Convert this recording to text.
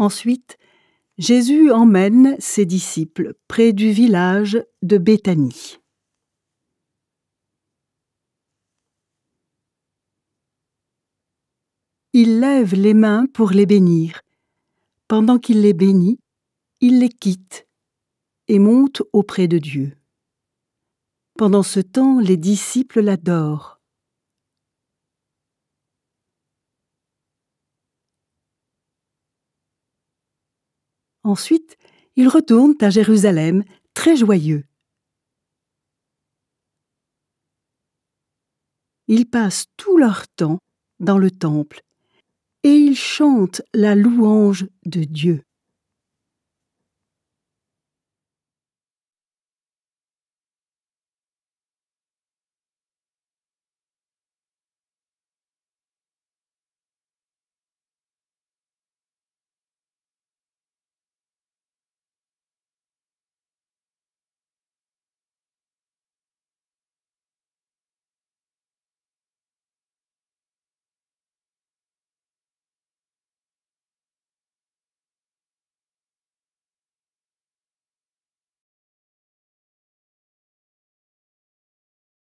Ensuite, Jésus emmène ses disciples près du village de Béthanie. Il lève les mains pour les bénir. Pendant qu'il les bénit, il les quitte et monte auprès de Dieu. Pendant ce temps, les disciples l'adorent. Ensuite, ils retournent à Jérusalem très joyeux. Ils passent tout leur temps dans le temple et ils chantent la louange de Dieu.